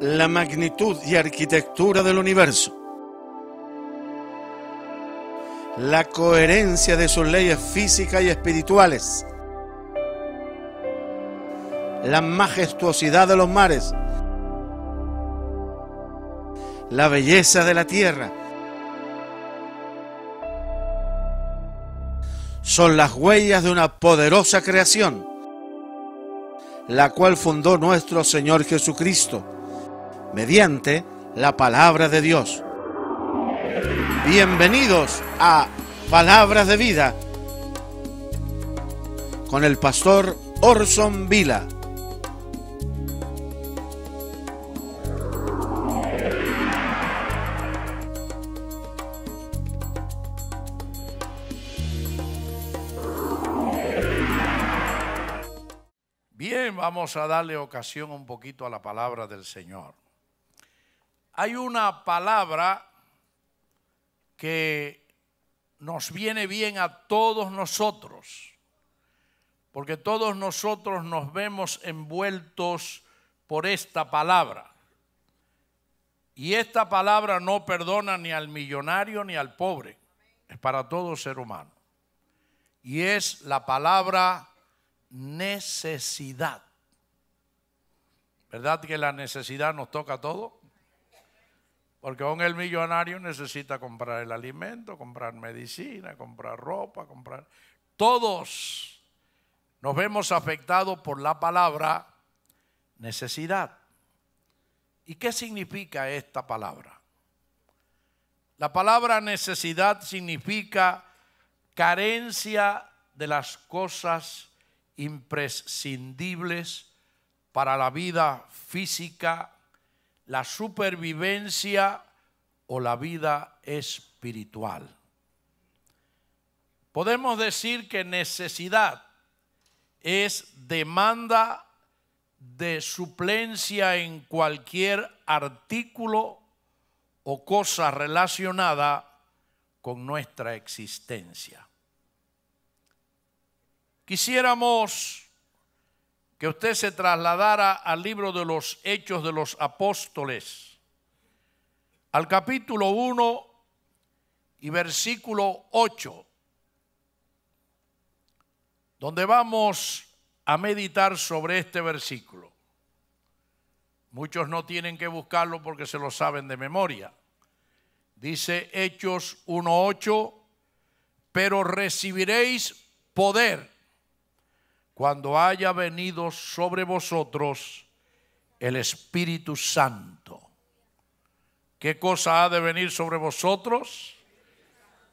la magnitud y arquitectura del universo, la coherencia de sus leyes físicas y espirituales, la majestuosidad de los mares, la belleza de la tierra, son las huellas de una poderosa creación, la cual fundó nuestro Señor Jesucristo mediante la palabra de Dios. Bienvenidos a Palabras de Vida con el pastor Orson Vila. Bien, vamos a darle ocasión un poquito a la palabra del Señor hay una palabra que nos viene bien a todos nosotros, porque todos nosotros nos vemos envueltos por esta palabra. Y esta palabra no perdona ni al millonario ni al pobre, es para todo ser humano. Y es la palabra necesidad. ¿Verdad que la necesidad nos toca a todos? Porque aún el millonario necesita comprar el alimento, comprar medicina, comprar ropa, comprar... Todos nos vemos afectados por la palabra necesidad. ¿Y qué significa esta palabra? La palabra necesidad significa carencia de las cosas imprescindibles para la vida física, la supervivencia o la vida espiritual. Podemos decir que necesidad es demanda de suplencia en cualquier artículo o cosa relacionada con nuestra existencia. Quisiéramos que usted se trasladara al libro de los Hechos de los Apóstoles, al capítulo 1 y versículo 8, donde vamos a meditar sobre este versículo. Muchos no tienen que buscarlo porque se lo saben de memoria. Dice Hechos 1.8, pero recibiréis poder cuando haya venido sobre vosotros el Espíritu Santo. ¿Qué cosa ha de venir sobre vosotros?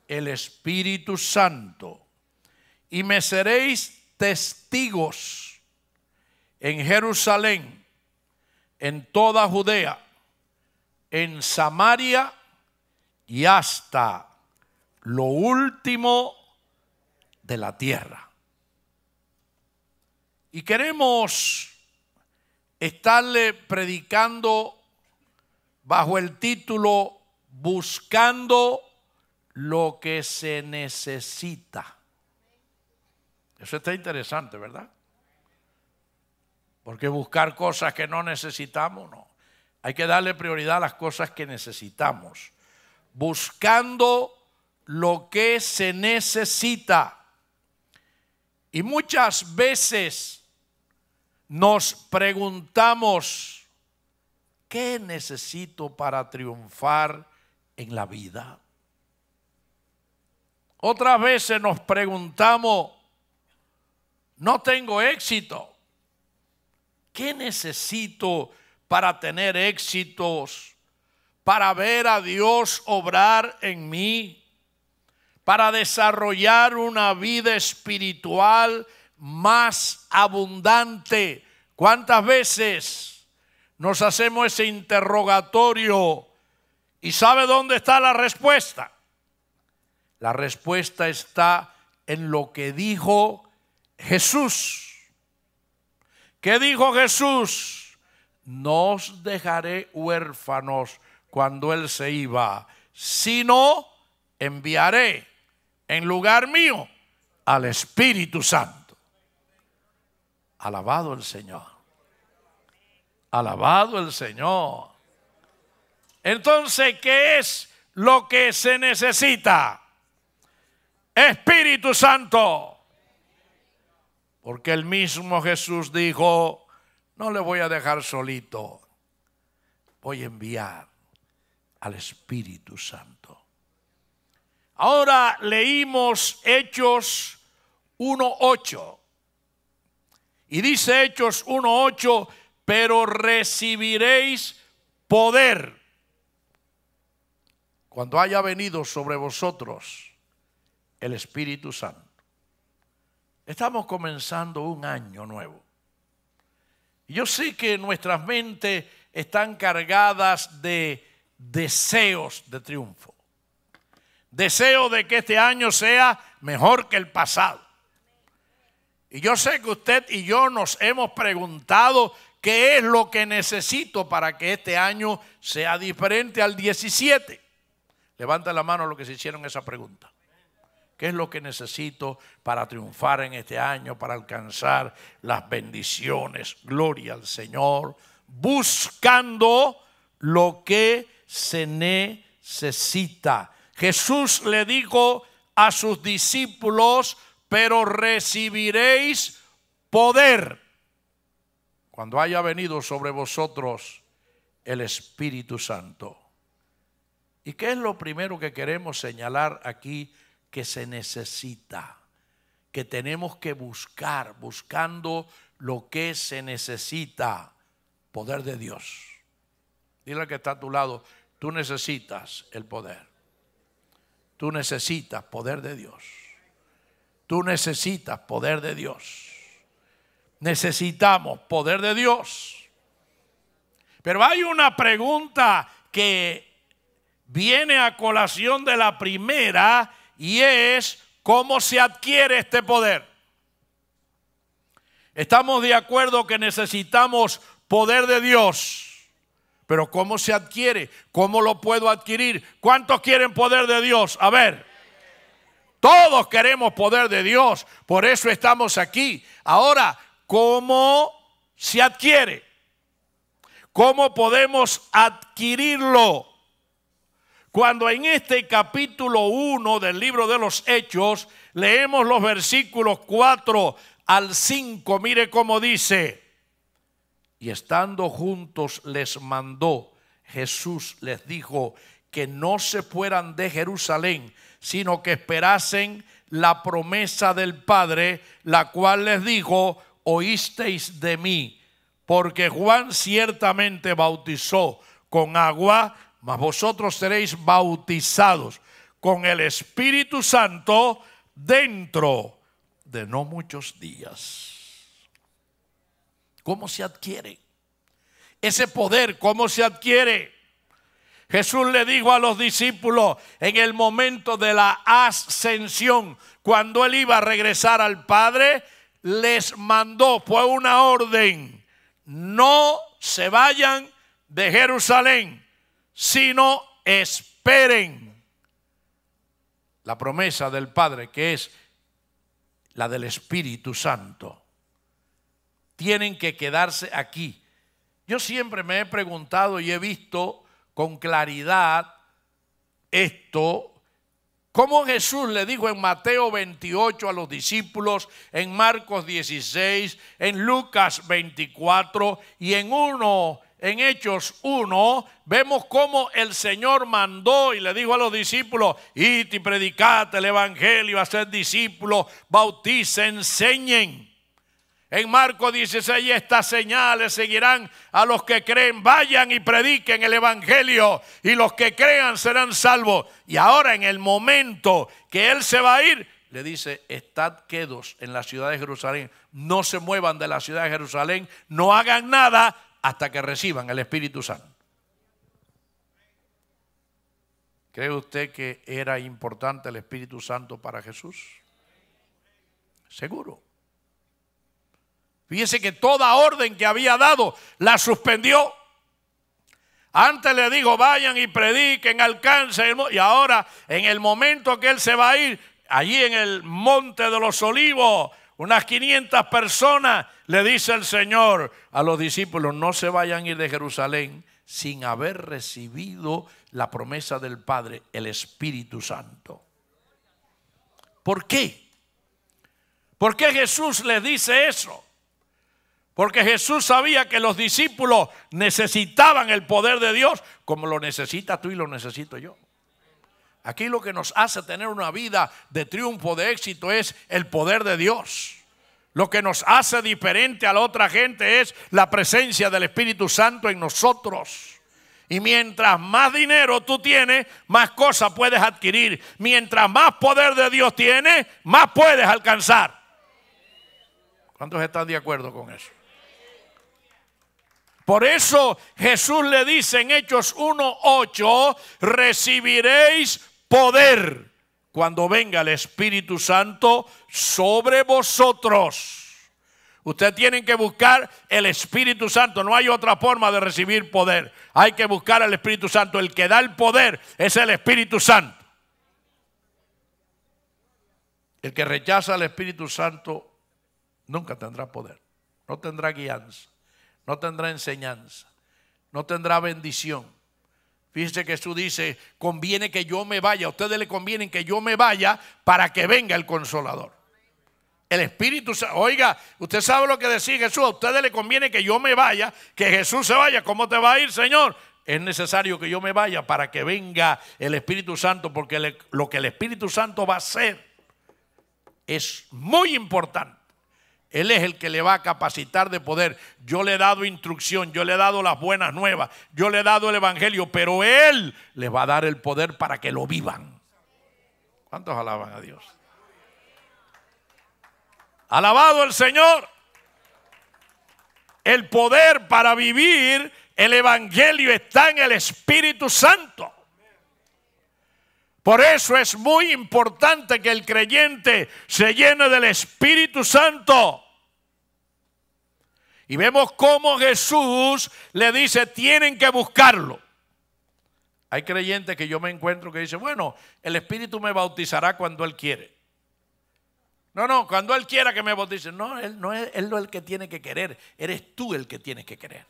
El Espíritu Santo. Y me seréis testigos en Jerusalén, en toda Judea, en Samaria y hasta lo último de la tierra. Y queremos estarle predicando bajo el título Buscando lo que se necesita. Eso está interesante, ¿verdad? Porque buscar cosas que no necesitamos, no. Hay que darle prioridad a las cosas que necesitamos. Buscando lo que se necesita. Y muchas veces nos preguntamos, ¿qué necesito para triunfar en la vida? Otras veces nos preguntamos, no tengo éxito. ¿Qué necesito para tener éxitos? Para ver a Dios obrar en mí? Para desarrollar una vida espiritual más abundante. ¿Cuántas veces nos hacemos ese interrogatorio? ¿Y sabe dónde está la respuesta? La respuesta está en lo que dijo Jesús. ¿Qué dijo Jesús? No os dejaré huérfanos cuando Él se iba, sino enviaré en lugar mío al Espíritu Santo. Alabado el Señor. Alabado el Señor. Entonces, ¿qué es lo que se necesita? Espíritu Santo. Porque el mismo Jesús dijo, no le voy a dejar solito, voy a enviar al Espíritu Santo. Ahora leímos Hechos 1.8. Y dice Hechos 1.8, pero recibiréis poder cuando haya venido sobre vosotros el Espíritu Santo. Estamos comenzando un año nuevo. Yo sé que nuestras mentes están cargadas de deseos de triunfo. Deseo de que este año sea mejor que el pasado. Y yo sé que usted y yo nos hemos preguntado qué es lo que necesito para que este año sea diferente al 17. Levanta la mano los que se hicieron esa pregunta. ¿Qué es lo que necesito para triunfar en este año, para alcanzar las bendiciones? Gloria al Señor. Buscando lo que se necesita. Jesús le dijo a sus discípulos, pero recibiréis poder cuando haya venido sobre vosotros el Espíritu Santo. ¿Y qué es lo primero que queremos señalar aquí que se necesita? Que tenemos que buscar, buscando lo que se necesita, poder de Dios. Dile al que está a tu lado, tú necesitas el poder. Tú necesitas poder de Dios. Tú necesitas poder de Dios. Necesitamos poder de Dios. Pero hay una pregunta que viene a colación de la primera y es cómo se adquiere este poder. Estamos de acuerdo que necesitamos poder de Dios. Pero ¿cómo se adquiere? ¿Cómo lo puedo adquirir? ¿Cuántos quieren poder de Dios? A ver. Todos queremos poder de Dios, por eso estamos aquí. Ahora, ¿cómo se adquiere? ¿Cómo podemos adquirirlo? Cuando en este capítulo 1 del libro de los Hechos leemos los versículos 4 al 5, mire cómo dice, y estando juntos les mandó, Jesús les dijo que no se fueran de Jerusalén, sino que esperasen la promesa del Padre, la cual les dijo, oísteis de mí, porque Juan ciertamente bautizó con agua, mas vosotros seréis bautizados con el Espíritu Santo dentro de no muchos días. ¿Cómo se adquiere? Ese poder, ¿cómo se adquiere? Jesús le dijo a los discípulos en el momento de la ascensión, cuando él iba a regresar al Padre, les mandó, fue una orden, no se vayan de Jerusalén, sino esperen la promesa del Padre, que es la del Espíritu Santo. Tienen que quedarse aquí. Yo siempre me he preguntado y he visto con claridad esto, como Jesús le dijo en Mateo 28 a los discípulos, en Marcos 16, en Lucas 24 y en uno en Hechos 1, vemos cómo el Señor mandó y le dijo a los discípulos, id y el Evangelio, a ser discípulos, bauticen, enseñen. En Marco 16 estas señales seguirán a los que creen. Vayan y prediquen el Evangelio y los que crean serán salvos. Y ahora en el momento que Él se va a ir, le dice, estad quedos en la ciudad de Jerusalén. No se muevan de la ciudad de Jerusalén. No hagan nada hasta que reciban el Espíritu Santo. ¿Cree usted que era importante el Espíritu Santo para Jesús? Seguro. Fíjese que toda orden que había dado la suspendió. Antes le dijo, vayan y prediquen, alcance Y ahora, en el momento que él se va a ir, allí en el monte de los olivos, unas 500 personas, le dice el Señor a los discípulos, no se vayan a ir de Jerusalén sin haber recibido la promesa del Padre, el Espíritu Santo. ¿Por qué? ¿Por qué Jesús le dice eso? Porque Jesús sabía que los discípulos necesitaban el poder de Dios como lo necesitas tú y lo necesito yo. Aquí lo que nos hace tener una vida de triunfo, de éxito, es el poder de Dios. Lo que nos hace diferente a la otra gente es la presencia del Espíritu Santo en nosotros. Y mientras más dinero tú tienes, más cosas puedes adquirir. Mientras más poder de Dios tienes, más puedes alcanzar. ¿Cuántos están de acuerdo con eso? Por eso Jesús le dice en Hechos 1.8, recibiréis poder cuando venga el Espíritu Santo sobre vosotros. Ustedes tienen que buscar el Espíritu Santo. No hay otra forma de recibir poder. Hay que buscar al Espíritu Santo. El que da el poder es el Espíritu Santo. El que rechaza al Espíritu Santo nunca tendrá poder. No tendrá guianza no tendrá enseñanza, no tendrá bendición. Fíjese que Jesús dice, conviene que yo me vaya, a ustedes le conviene que yo me vaya para que venga el consolador. El Espíritu, oiga, usted sabe lo que decía Jesús, a ustedes le conviene que yo me vaya, que Jesús se vaya, ¿cómo te va a ir, Señor? Es necesario que yo me vaya para que venga el Espíritu Santo, porque lo que el Espíritu Santo va a hacer es muy importante. Él es el que le va a capacitar de poder. Yo le he dado instrucción, yo le he dado las buenas nuevas, yo le he dado el Evangelio, pero Él les va a dar el poder para que lo vivan. ¿Cuántos alaban a Dios? Alabado el Señor. El poder para vivir el Evangelio está en el Espíritu Santo. Por eso es muy importante que el creyente se llene del Espíritu Santo. Y vemos cómo Jesús le dice, tienen que buscarlo. Hay creyentes que yo me encuentro que dicen, bueno, el Espíritu me bautizará cuando Él quiere. No, no, cuando Él quiera que me bautice. No, Él no es, él el que tiene que querer, eres tú el que tienes que querer.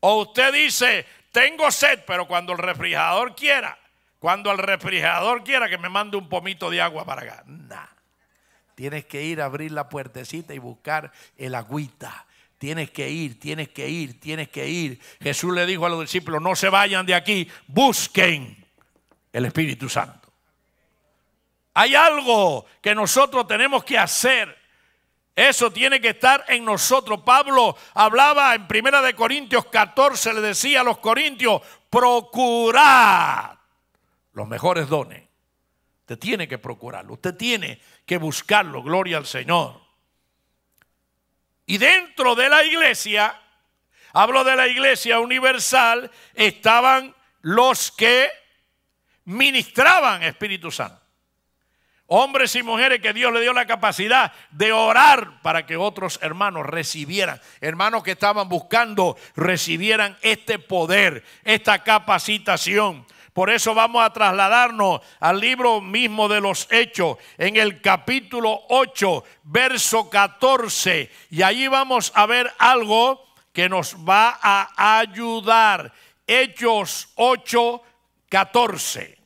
O usted dice, tengo sed, pero cuando el refrigerador quiera, cuando el refrigerador quiera que me mande un pomito de agua para acá. Nada. Tienes que ir a abrir la puertecita y buscar el agüita. Tienes que ir, tienes que ir, tienes que ir. Jesús le dijo a los discípulos, no se vayan de aquí, busquen el Espíritu Santo. Hay algo que nosotros tenemos que hacer. Eso tiene que estar en nosotros. Pablo hablaba en Primera de Corintios 14, le decía a los corintios, procurad los mejores dones. Usted tiene que procurarlo. Usted tiene que buscarlo, gloria al Señor. Y dentro de la iglesia, hablo de la iglesia universal, estaban los que ministraban Espíritu Santo. Hombres y mujeres que Dios le dio la capacidad de orar para que otros hermanos recibieran, hermanos que estaban buscando, recibieran este poder, esta capacitación por eso vamos a trasladarnos al libro mismo de los Hechos, en el capítulo 8, verso 14. Y allí vamos a ver algo que nos va a ayudar. Hechos 8, 14.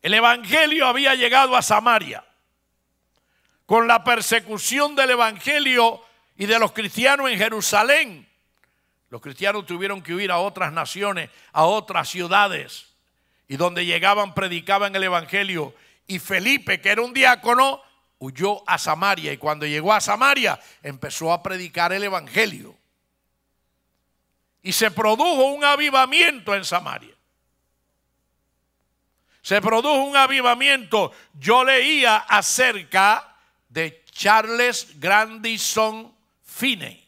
El Evangelio había llegado a Samaria. Con la persecución del Evangelio y de los cristianos en Jerusalén, los cristianos tuvieron que huir a otras naciones, a otras ciudades, y donde llegaban predicaban el Evangelio. Y Felipe, que era un diácono, huyó a Samaria y cuando llegó a Samaria empezó a predicar el Evangelio. Y se produjo un avivamiento en Samaria. Se produjo un avivamiento. Yo leía acerca de Charles Grandison Finney.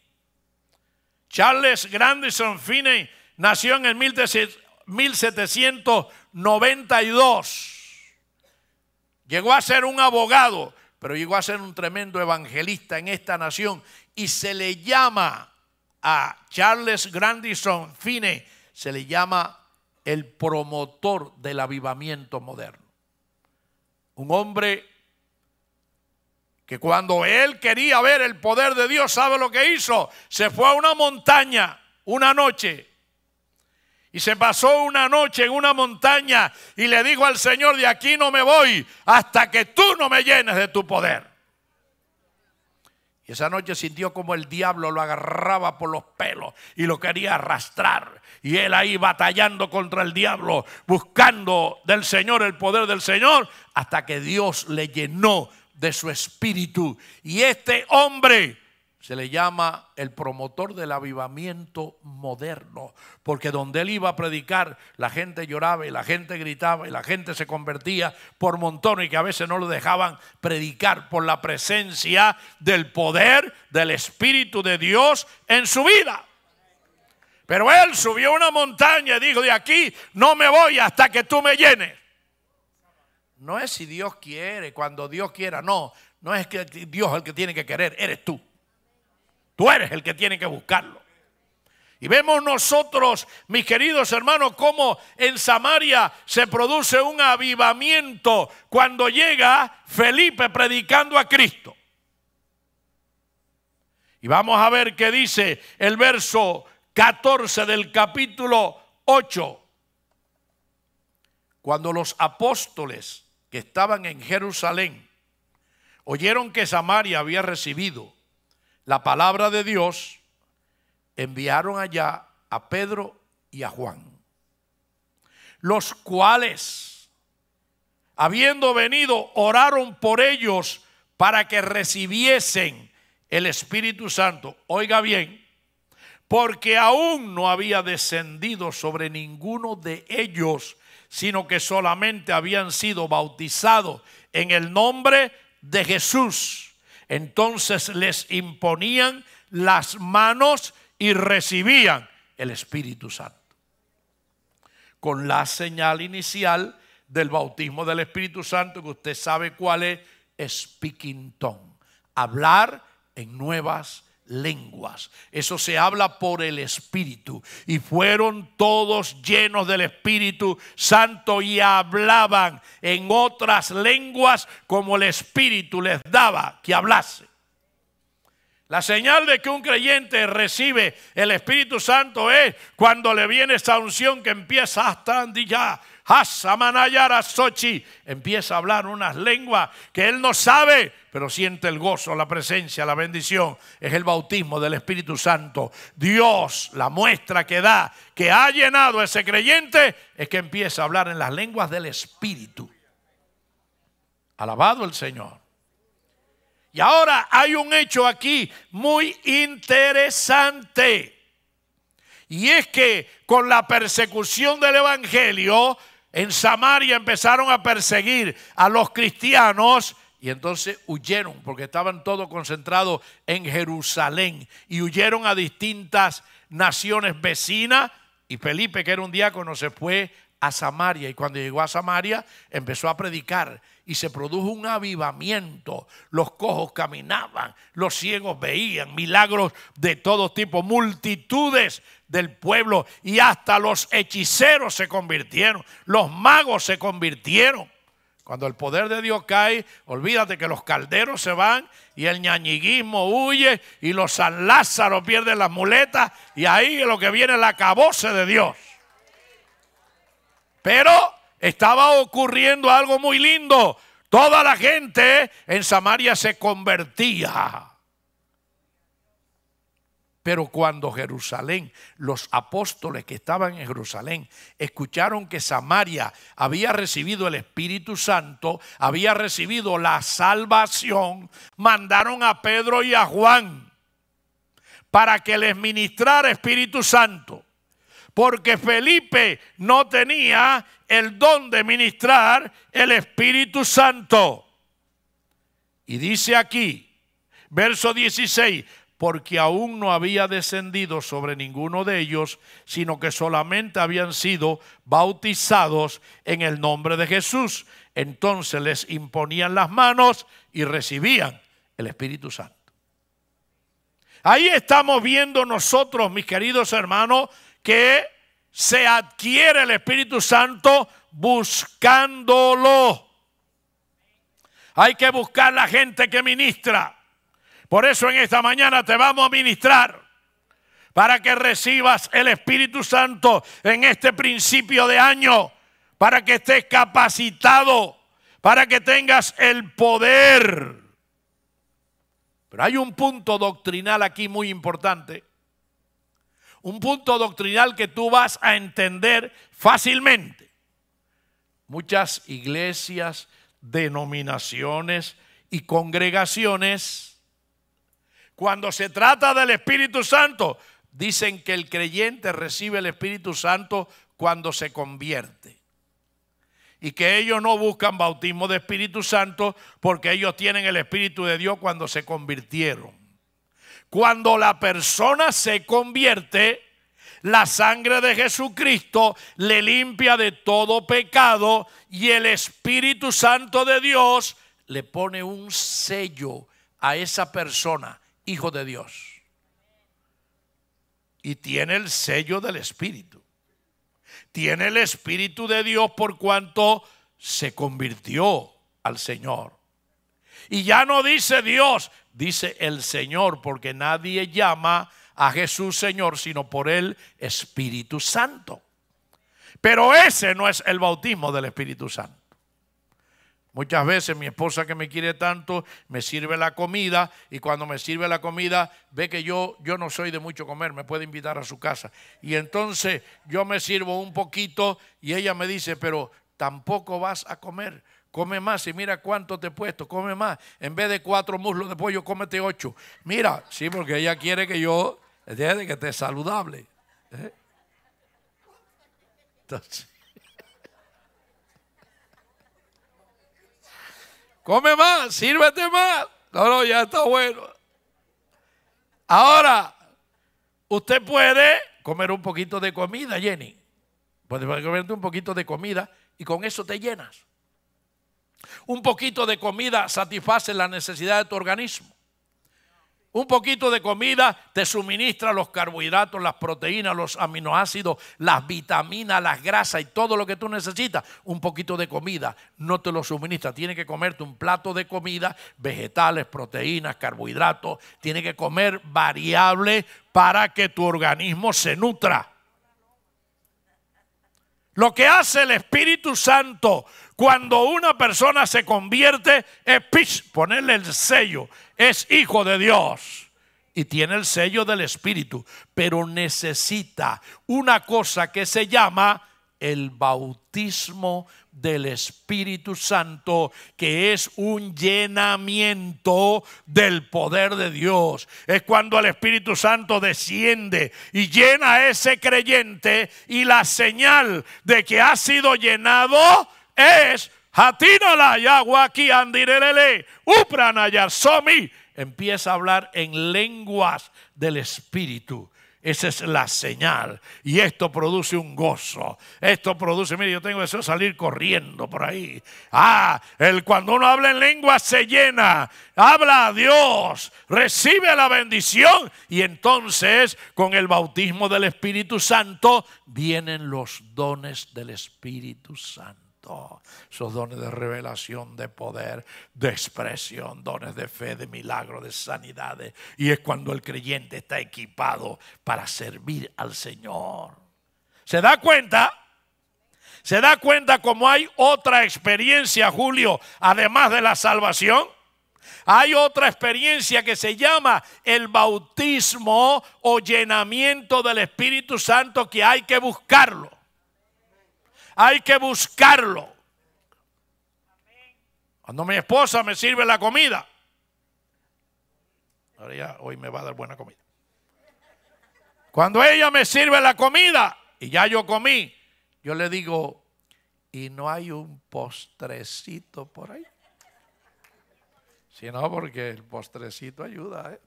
Charles Grandison Finney nació en el 1792. Llegó a ser un abogado, pero llegó a ser un tremendo evangelista en esta nación y se le llama a Charles Grandison Finney, se le llama el promotor del avivamiento moderno. Un hombre que cuando él quería ver el poder de Dios, ¿sabe lo que hizo? Se fue a una montaña una noche. Y se pasó una noche en una montaña y le dijo al Señor, de aquí no me voy hasta que tú no me llenes de tu poder. Y esa noche sintió como el diablo lo agarraba por los pelos y lo quería arrastrar. Y él ahí batallando contra el diablo, buscando del Señor el poder del Señor, hasta que Dios le llenó de su espíritu. Y este hombre se le llama el promotor del avivamiento moderno, porque donde él iba a predicar, la gente lloraba y la gente gritaba y la gente se convertía por montones y que a veces no lo dejaban predicar por la presencia del poder del Espíritu de Dios en su vida. Pero él subió una montaña y dijo, de aquí no me voy hasta que tú me llenes. No es si Dios quiere, cuando Dios quiera, no. No es que Dios es el que tiene que querer, eres tú. Tú eres el que tiene que buscarlo. Y vemos nosotros, mis queridos hermanos, cómo en Samaria se produce un avivamiento cuando llega Felipe predicando a Cristo. Y vamos a ver qué dice el verso 14 del capítulo 8. Cuando los apóstoles que estaban en Jerusalén oyeron que Samaria había recibido la palabra de Dios, enviaron allá a Pedro y a Juan, los cuales, habiendo venido, oraron por ellos para que recibiesen el Espíritu Santo. Oiga bien, porque aún no había descendido sobre ninguno de ellos, sino que solamente habían sido bautizados en el nombre de Jesús. Entonces les imponían las manos y recibían el Espíritu Santo. Con la señal inicial del bautismo del Espíritu Santo, que usted sabe cuál es, speaking tongue, hablar en nuevas lenguas. Eso se habla por el Espíritu. Y fueron todos llenos del Espíritu Santo y hablaban en otras lenguas como el Espíritu les daba que hablase. La señal de que un creyente recibe el Espíritu Santo es cuando le viene esa unción que empieza hasta ya Hasamanayara Sochi empieza a hablar unas lenguas que él no sabe, pero siente el gozo, la presencia, la bendición. Es el bautismo del Espíritu Santo. Dios, la muestra que da, que ha llenado a ese creyente, es que empieza a hablar en las lenguas del Espíritu. Alabado el Señor. Y ahora hay un hecho aquí muy interesante. Y es que con la persecución del Evangelio, en Samaria empezaron a perseguir a los cristianos y entonces huyeron porque estaban todos concentrados en Jerusalén y huyeron a distintas naciones vecinas y Felipe, que era un diácono, se fue a Samaria y cuando llegó a Samaria empezó a predicar y se produjo un avivamiento. Los cojos caminaban, los ciegos veían, milagros de todo tipo, multitudes del pueblo y hasta los hechiceros se convirtieron, los magos se convirtieron. Cuando el poder de Dios cae, olvídate que los calderos se van y el ñañiguismo huye y los San pierden las muletas y ahí es lo que viene la caboce de Dios. Pero estaba ocurriendo algo muy lindo. Toda la gente en Samaria se convertía. Pero cuando Jerusalén, los apóstoles que estaban en Jerusalén, escucharon que Samaria había recibido el Espíritu Santo, había recibido la salvación, mandaron a Pedro y a Juan para que les ministrara Espíritu Santo. Porque Felipe no tenía el don de ministrar el Espíritu Santo. Y dice aquí, verso 16, porque aún no había descendido sobre ninguno de ellos, sino que solamente habían sido bautizados en el nombre de Jesús. Entonces les imponían las manos y recibían el Espíritu Santo. Ahí estamos viendo nosotros, mis queridos hermanos, que se adquiere el Espíritu Santo buscándolo. Hay que buscar la gente que ministra. Por eso en esta mañana te vamos a ministrar para que recibas el Espíritu Santo en este principio de año, para que estés capacitado, para que tengas el poder. Pero hay un punto doctrinal aquí muy importante un punto doctrinal que tú vas a entender fácilmente. Muchas iglesias, denominaciones y congregaciones, cuando se trata del Espíritu Santo, dicen que el creyente recibe el Espíritu Santo cuando se convierte. Y que ellos no buscan bautismo de Espíritu Santo porque ellos tienen el Espíritu de Dios cuando se convirtieron. Cuando la persona se convierte, la sangre de Jesucristo le limpia de todo pecado y el Espíritu Santo de Dios le pone un sello a esa persona, hijo de Dios. Y tiene el sello del Espíritu. Tiene el Espíritu de Dios por cuanto se convirtió al Señor. Y ya no dice Dios, dice el Señor, porque nadie llama a Jesús Señor sino por el Espíritu Santo. Pero ese no es el bautismo del Espíritu Santo. Muchas veces mi esposa que me quiere tanto me sirve la comida y cuando me sirve la comida ve que yo, yo no soy de mucho comer, me puede invitar a su casa. Y entonces yo me sirvo un poquito y ella me dice, pero tampoco vas a comer come más. Y mira cuánto te he puesto, come más. En vez de cuatro muslos de pollo, cómete ocho. Mira, sí, porque ella quiere que yo, que esté saludable. ¿eh? come más, sírvete más. No, no, ya está bueno. Ahora, usted puede comer un poquito de comida, Jenny. Puede comerte un poquito de comida y con eso te llenas. Un poquito de comida satisface la necesidad de tu organismo. Un poquito de comida te suministra los carbohidratos, las proteínas, los aminoácidos, las vitaminas, las grasas y todo lo que tú necesitas. Un poquito de comida no te lo suministra. tiene que comerte un plato de comida, vegetales, proteínas, carbohidratos. tiene que comer variable para que tu organismo se nutra. Lo que hace el Espíritu Santo cuando una persona se convierte, ponerle el sello, es hijo de Dios y tiene el sello del Espíritu, pero necesita una cosa que se llama el bautismo del Espíritu Santo, que es un llenamiento del poder de Dios. Es cuando el Espíritu Santo desciende y llena a ese creyente y la señal de que ha sido llenado es Andirelele Upranayar Somi. Empieza a hablar en lenguas del Espíritu. Esa es la señal. Y esto produce un gozo. Esto produce, mire, yo tengo deseo de salir corriendo por ahí. Ah, el, cuando uno habla en lengua se llena. Habla a Dios. Recibe la bendición. Y entonces, con el bautismo del Espíritu Santo, vienen los dones del Espíritu Santo. Esos dones de revelación, de poder, de expresión, dones de fe, de milagro, de sanidades. Y es cuando el creyente está equipado para servir al Señor. ¿Se da cuenta? ¿Se da cuenta como hay otra experiencia, Julio, además de la salvación? Hay otra experiencia que se llama el bautismo o llenamiento del Espíritu Santo que hay que buscarlo hay que buscarlo. Cuando mi esposa me sirve la comida, ahora ya hoy me va a dar buena comida. Cuando ella me sirve la comida y ya yo comí, yo le digo, y no hay un postrecito por ahí. Si no, porque el postrecito ayuda. ¿eh?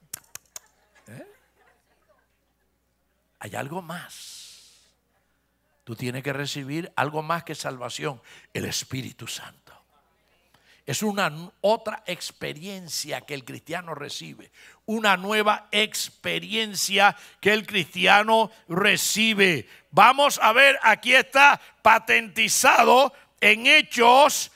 ¿Eh? Hay algo más. Tú tienes que recibir algo más que salvación, el Espíritu Santo. Es una otra experiencia que el cristiano recibe, una nueva experiencia que el cristiano recibe. Vamos a ver, aquí está patentizado en Hechos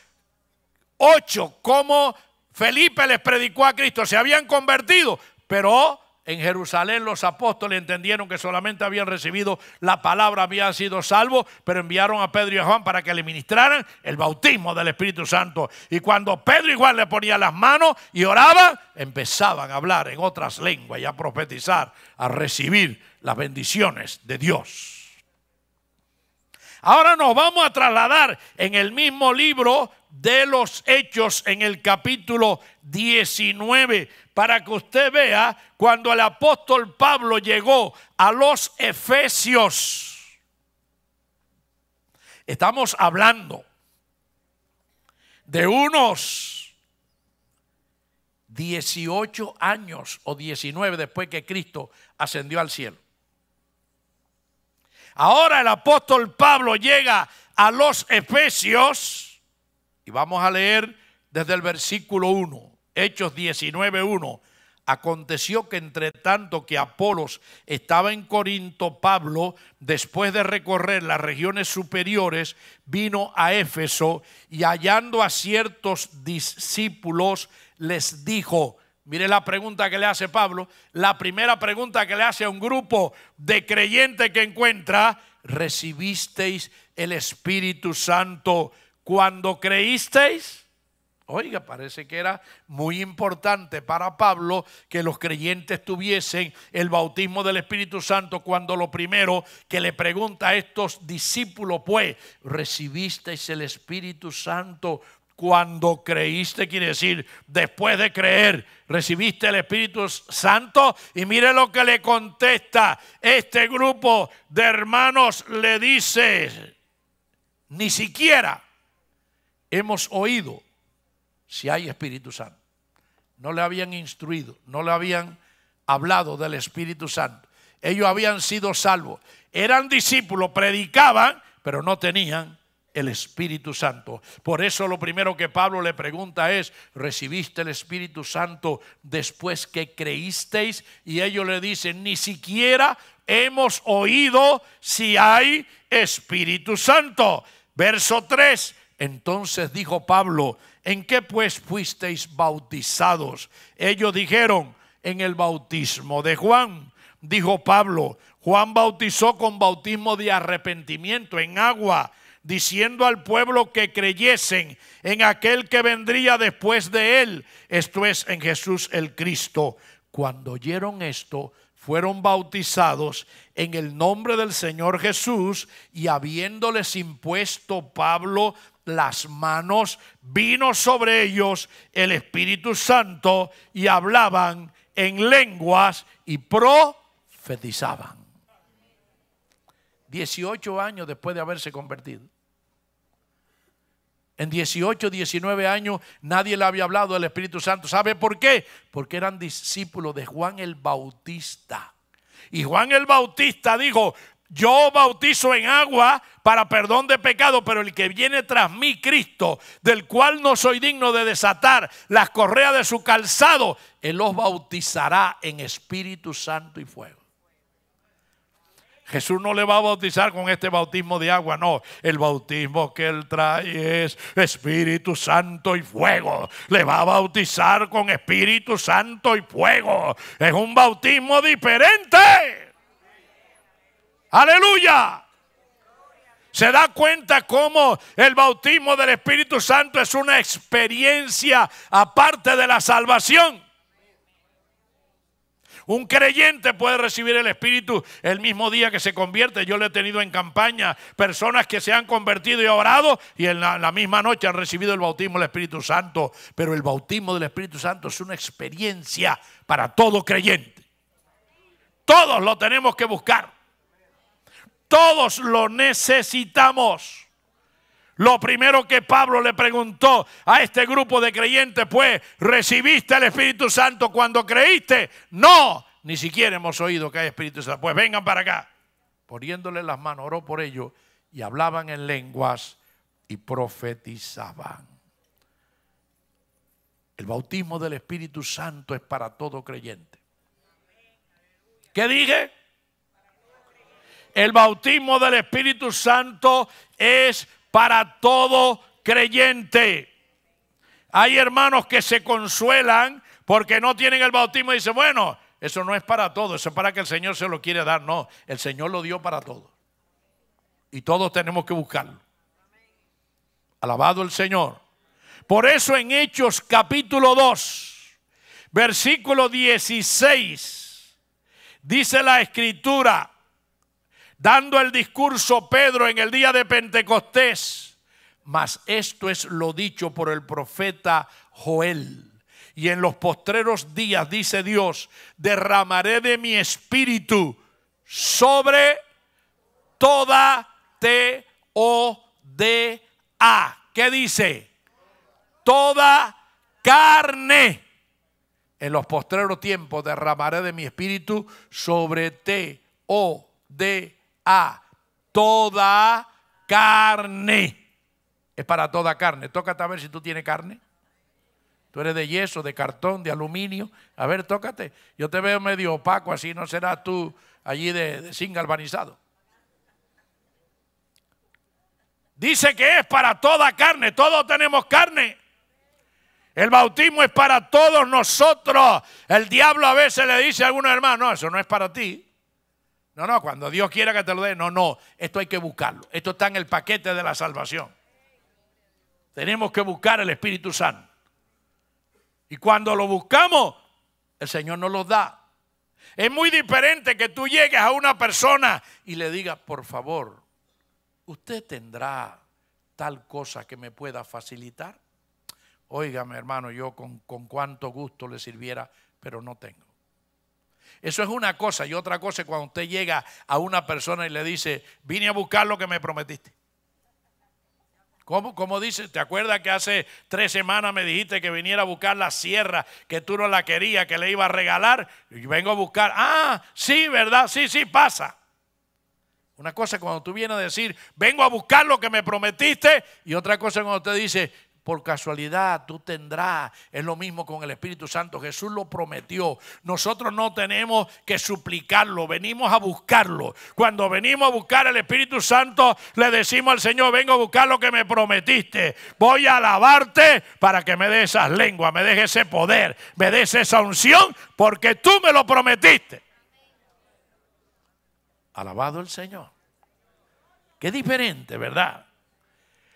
8, cómo Felipe les predicó a Cristo, se habían convertido, pero en Jerusalén los apóstoles entendieron que solamente habían recibido la palabra, habían sido salvos, pero enviaron a Pedro y a Juan para que le ministraran el bautismo del Espíritu Santo. Y cuando Pedro igual le ponía las manos y oraba empezaban a hablar en otras lenguas y a profetizar, a recibir las bendiciones de Dios. Ahora nos vamos a trasladar en el mismo libro de los Hechos en el capítulo 19 para que usted vea cuando el apóstol Pablo llegó a los Efesios. Estamos hablando de unos 18 años o 19 después que Cristo ascendió al cielo. Ahora el apóstol Pablo llega a los Efesios y vamos a leer desde el versículo 1, Hechos 19.1. Aconteció que entre tanto que Apolos estaba en Corinto, Pablo, después de recorrer las regiones superiores, vino a Éfeso y hallando a ciertos discípulos, les dijo, Mire la pregunta que le hace Pablo, la primera pregunta que le hace a un grupo de creyentes que encuentra, ¿recibisteis el Espíritu Santo cuando creísteis? Oiga, parece que era muy importante para Pablo que los creyentes tuviesen el bautismo del Espíritu Santo cuando lo primero que le pregunta a estos discípulos, fue ¿recibisteis el Espíritu Santo cuando creíste, quiere decir, después de creer, recibiste el Espíritu Santo. Y mire lo que le contesta este grupo de hermanos, le dice, ni siquiera hemos oído si hay Espíritu Santo. No le habían instruido, no le habían hablado del Espíritu Santo. Ellos habían sido salvos, eran discípulos, predicaban, pero no tenían el Espíritu Santo. Por eso lo primero que Pablo le pregunta es, ¿recibiste el Espíritu Santo después que creísteis? Y ellos le dicen, ni siquiera hemos oído si hay Espíritu Santo. Verso 3. Entonces dijo Pablo, ¿en qué pues fuisteis bautizados? Ellos dijeron, en el bautismo de Juan. Dijo Pablo, Juan bautizó con bautismo de arrepentimiento en agua diciendo al pueblo que creyesen en aquel que vendría después de él, esto es en Jesús el Cristo. Cuando oyeron esto, fueron bautizados en el nombre del Señor Jesús y habiéndoles impuesto Pablo las manos, vino sobre ellos el Espíritu Santo y hablaban en lenguas y profetizaban. 18 años después de haberse convertido. En 18, 19 años nadie le había hablado del Espíritu Santo. ¿Sabe por qué? Porque eran discípulos de Juan el Bautista. Y Juan el Bautista dijo, yo bautizo en agua para perdón de pecado, pero el que viene tras mí, Cristo, del cual no soy digno de desatar las correas de su calzado, él los bautizará en Espíritu Santo y fuego. Jesús no le va a bautizar con este bautismo de agua, no. El bautismo que él trae es Espíritu Santo y fuego. Le va a bautizar con Espíritu Santo y fuego. Es un bautismo diferente. Aleluya. Se da cuenta cómo el bautismo del Espíritu Santo es una experiencia aparte de la salvación. Un creyente puede recibir el Espíritu el mismo día que se convierte. Yo le he tenido en campaña, personas que se han convertido y orado y en la, la misma noche han recibido el bautismo del Espíritu Santo. Pero el bautismo del Espíritu Santo es una experiencia para todo creyente. Todos lo tenemos que buscar. Todos lo necesitamos. Lo primero que Pablo le preguntó a este grupo de creyentes fue, ¿recibiste el Espíritu Santo cuando creíste? No, ni siquiera hemos oído que hay Espíritu Santo. Pues vengan para acá. Poniéndole las manos, oró por ellos y hablaban en lenguas y profetizaban. El bautismo del Espíritu Santo es para todo creyente. ¿Qué dije? El bautismo del Espíritu Santo es para todo creyente. Hay hermanos que se consuelan porque no tienen el bautismo y dicen, bueno, eso no es para todo, eso es para que el Señor se lo quiere dar. No, el Señor lo dio para todos. Y todos tenemos que buscarlo. Alabado el Señor. Por eso en Hechos capítulo 2, versículo 16, dice la escritura, dando el discurso Pedro en el día de Pentecostés. Mas esto es lo dicho por el profeta Joel. Y en los postreros días, dice Dios, derramaré de mi espíritu sobre toda T-O-D-A. ¿Qué dice? Toda carne. En los postreros tiempos derramaré de mi espíritu sobre t o d a toda carne. Es para toda carne. Tócate a ver si tú tienes carne. Tú eres de yeso, de cartón, de aluminio. A ver, tócate. Yo te veo medio opaco, así no serás tú allí de, sin galvanizado. Dice que es para toda carne. Todos tenemos carne. El bautismo es para todos nosotros. El diablo a veces le dice a algunos hermanos, no, eso no es para ti. No, no, cuando Dios quiera que te lo dé, no, no, esto hay que buscarlo. Esto está en el paquete de la salvación. Tenemos que buscar el Espíritu Santo. Y cuando lo buscamos, el Señor nos lo da. Es muy diferente que tú llegues a una persona y le digas, por favor, usted tendrá tal cosa que me pueda facilitar. Óigame, hermano, yo con, con cuánto gusto le sirviera, pero no tengo. Eso es una cosa. Y otra cosa es cuando usted llega a una persona y le dice, vine a buscar lo que me prometiste. ¿Cómo, dice? ¿Te acuerdas que hace tres semanas me dijiste que viniera a buscar la sierra, que tú no la querías, que le iba a regalar? Y vengo a buscar. Ah, sí, ¿verdad? Sí, sí, pasa. Una cosa es cuando tú vienes a decir, vengo a buscar lo que me prometiste. Y otra cosa es cuando usted dice, por casualidad tú tendrás. Es lo mismo con el Espíritu Santo. Jesús lo prometió. Nosotros no tenemos que suplicarlo, venimos a buscarlo. Cuando venimos a buscar el Espíritu Santo, le decimos al Señor, vengo a buscar lo que me prometiste. Voy a alabarte para que me des esas lenguas, me des ese poder, me des esa unción, porque tú me lo prometiste. Alabado el Señor. Qué diferente, ¿verdad?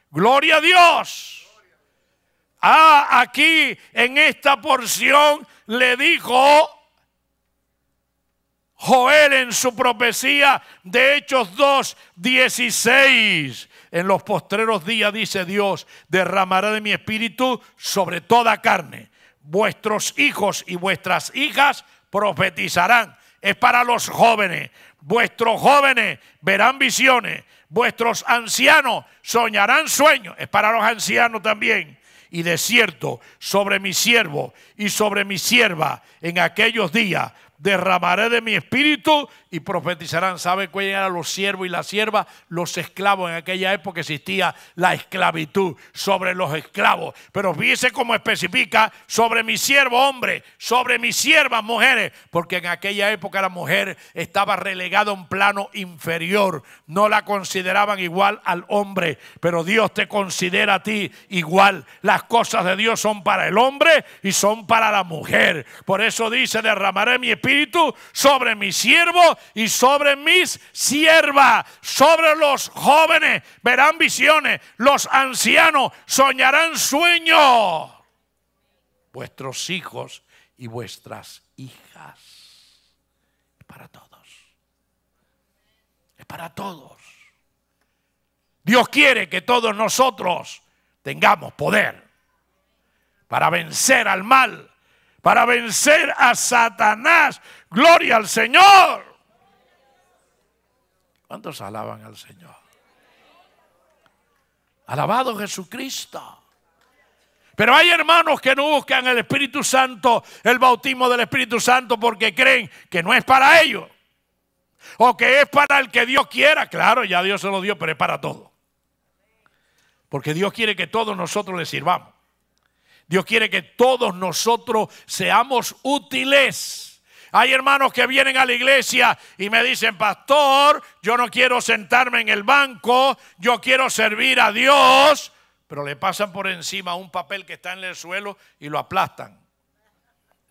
Gloria a Dios. Ah, aquí en esta porción le dijo Joel en su profecía de Hechos 2, 16. En los postreros días, dice Dios, derramará de mi espíritu sobre toda carne. Vuestros hijos y vuestras hijas profetizarán. Es para los jóvenes. Vuestros jóvenes verán visiones. Vuestros ancianos soñarán sueños. Es para los ancianos también y desierto sobre mi siervo y sobre mi sierva en aquellos días. Derramaré de mi espíritu y profetizarán. ¿Sabe cuáles eran los siervos y la sierva Los esclavos. En aquella época existía la esclavitud sobre los esclavos. Pero viese cómo especifica sobre mi siervo hombre, sobre mi sierva mujeres. Porque en aquella época la mujer estaba relegada a un plano inferior. No la consideraban igual al hombre. Pero Dios te considera a ti igual. Las cosas de Dios son para el hombre y son para la mujer. Por eso dice, derramaré mi espíritu sobre mi siervo y sobre mis siervas, sobre los jóvenes verán visiones, los ancianos soñarán sueños, vuestros hijos y vuestras hijas. Es para todos. Es para todos. Dios quiere que todos nosotros tengamos poder para vencer al mal, para vencer a Satanás. Gloria al Señor. ¿Cuántos alaban al Señor? Alabado Jesucristo. Pero hay hermanos que no buscan el Espíritu Santo, el bautismo del Espíritu Santo, porque creen que no es para ellos. O que es para el que Dios quiera. Claro, ya Dios se lo dio, pero es para todos. Porque Dios quiere que todos nosotros le sirvamos. Dios quiere que todos nosotros seamos útiles. Hay hermanos que vienen a la iglesia y me dicen, pastor, yo no quiero sentarme en el banco, yo quiero servir a Dios, pero le pasan por encima un papel que está en el suelo y lo aplastan.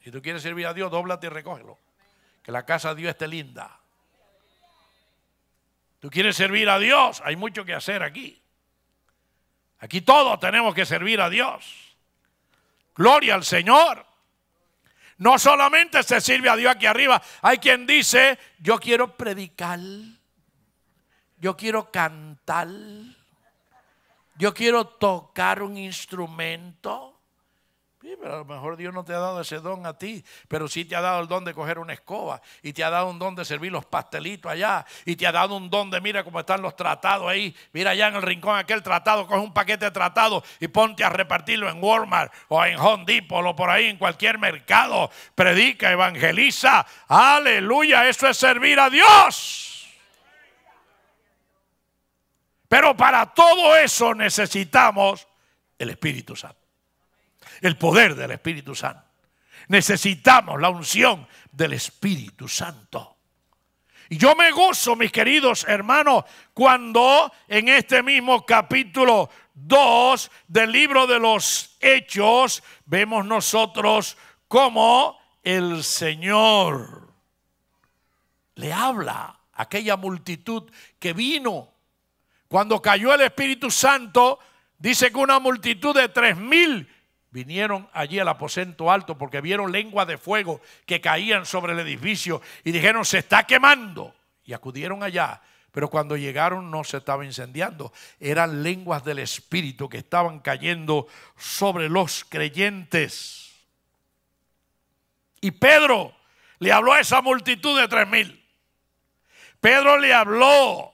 Si tú quieres servir a Dios, dóblate y recógelo. Que la casa de Dios esté linda. Tú quieres servir a Dios, hay mucho que hacer aquí. Aquí todos tenemos que servir a Dios. Gloria al Señor. No solamente se sirve a Dios aquí arriba, hay quien dice, yo quiero predicar, yo quiero cantar, yo quiero tocar un instrumento pero a lo mejor Dios no te ha dado ese don a ti, pero sí te ha dado el don de coger una escoba y te ha dado un don de servir los pastelitos allá y te ha dado un don de, mira cómo están los tratados ahí, mira allá en el rincón aquel tratado, coge un paquete de tratado y ponte a repartirlo en Walmart o en Home Depot o por ahí en cualquier mercado, predica, evangeliza, aleluya, eso es servir a Dios. Pero para todo eso necesitamos el Espíritu Santo el poder del Espíritu Santo. Necesitamos la unción del Espíritu Santo. Y yo me gozo, mis queridos hermanos, cuando en este mismo capítulo 2 del libro de los Hechos vemos nosotros cómo el Señor le habla a aquella multitud que vino. Cuando cayó el Espíritu Santo, dice que una multitud de tres mil vinieron allí al aposento alto porque vieron lenguas de fuego que caían sobre el edificio y dijeron, se está quemando. Y acudieron allá. Pero cuando llegaron no se estaba incendiando. Eran lenguas del Espíritu que estaban cayendo sobre los creyentes. Y Pedro le habló a esa multitud de tres mil. Pedro le habló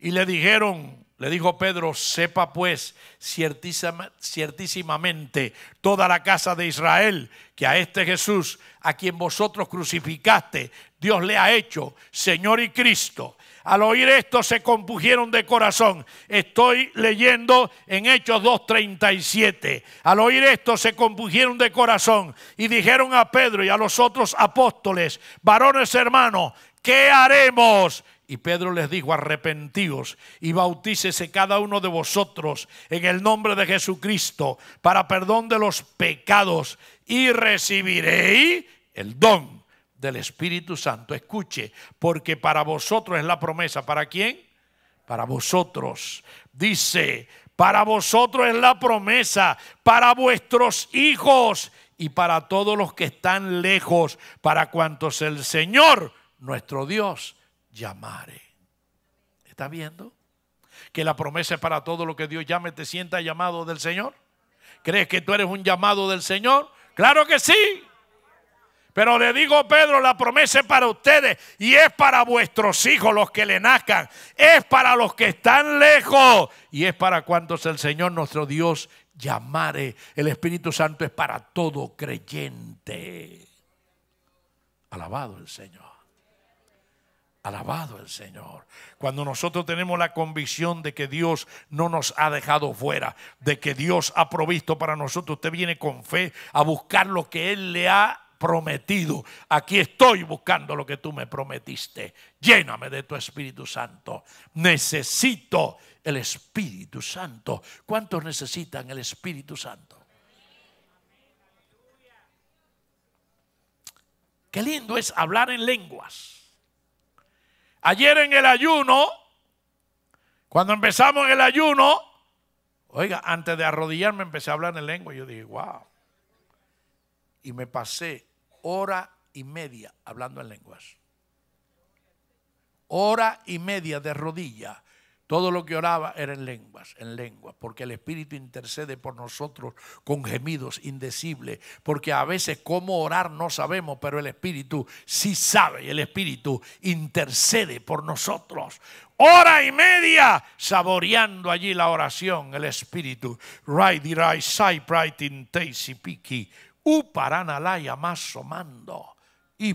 y le dijeron, le dijo Pedro, sepa pues ciertísimamente toda la casa de Israel que a este Jesús, a quien vosotros crucificaste, Dios le ha hecho Señor y Cristo. Al oír esto se compugieron de corazón. Estoy leyendo en Hechos 2.37. Al oír esto se compugieron de corazón y dijeron a Pedro y a los otros apóstoles, varones hermanos, ¿qué haremos? Y Pedro les dijo, arrepentíos y bautícese cada uno de vosotros en el nombre de Jesucristo para perdón de los pecados y recibiréis el don del Espíritu Santo. Escuche, porque para vosotros es la promesa. ¿Para quién? Para vosotros. Dice, para vosotros es la promesa, para vuestros hijos y para todos los que están lejos, para cuantos el Señor, nuestro Dios, llamare. ¿Está viendo? Que la promesa es para todo lo que Dios llame. ¿Te sienta llamado del Señor? ¿Crees que tú eres un llamado del Señor? Claro que sí. Pero le digo, Pedro, la promesa es para ustedes y es para vuestros hijos, los que le nazcan. Es para los que están lejos y es para cuantos el Señor nuestro Dios llamare. El Espíritu Santo es para todo creyente. Alabado el Señor. Alabado el Señor. Cuando nosotros tenemos la convicción de que Dios no nos ha dejado fuera, de que Dios ha provisto para nosotros, usted viene con fe a buscar lo que Él le ha prometido. Aquí estoy buscando lo que tú me prometiste. Lléname de tu Espíritu Santo. Necesito el Espíritu Santo. ¿Cuántos necesitan el Espíritu Santo? Qué lindo es hablar en lenguas. Ayer en el ayuno, cuando empezamos el ayuno, oiga, antes de arrodillarme empecé a hablar en lengua. yo dije, wow. Y me pasé hora y media hablando en lenguas. Hora y media de rodilla todo lo que oraba era en lenguas, en lenguas, porque el Espíritu intercede por nosotros con gemidos indecibles, porque a veces cómo orar no sabemos, pero el Espíritu sí sabe el Espíritu intercede por nosotros. Hora y media saboreando allí la oración, el Espíritu. Uparanalaya más somando y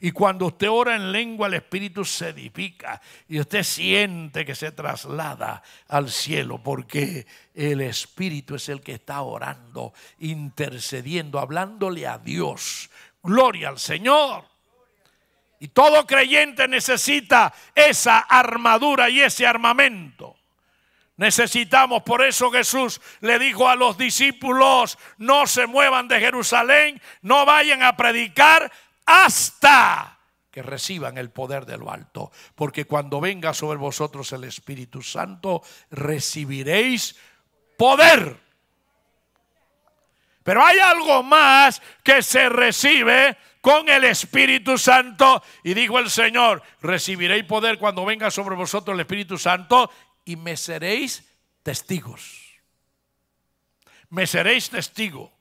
Y cuando usted ora en lengua, el Espíritu se edifica y usted siente que se traslada al cielo, porque el Espíritu es el que está orando, intercediendo, hablándole a Dios. Gloria al Señor. Y todo creyente necesita esa armadura y ese armamento. Necesitamos, por eso Jesús le dijo a los discípulos, no se muevan de Jerusalén, no vayan a predicar hasta que reciban el poder de lo alto, porque cuando venga sobre vosotros el Espíritu Santo, recibiréis poder. Pero hay algo más que se recibe con el Espíritu Santo. Y dijo el Señor, recibiréis poder cuando venga sobre vosotros el Espíritu Santo y me seréis testigos. Me seréis testigo.